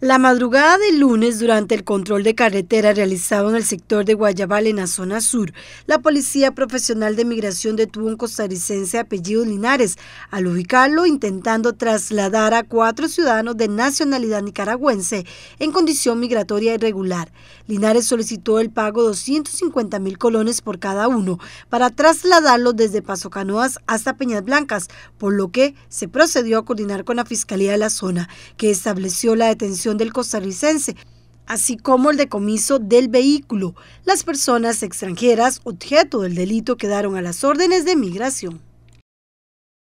La madrugada del lunes, durante el control de carretera realizado en el sector de Guayabal, en la zona sur, la Policía Profesional de Migración detuvo un costarricense apellido Linares al ubicarlo intentando trasladar a cuatro ciudadanos de nacionalidad nicaragüense en condición migratoria irregular. Linares solicitó el pago de 250 mil colones por cada uno para trasladarlo desde Paso Canoas hasta Peñas Blancas, por lo que se procedió a coordinar con la Fiscalía de la zona, que estableció la detención del costarricense, así como el decomiso del vehículo. Las personas extranjeras objeto del delito quedaron a las órdenes de migración.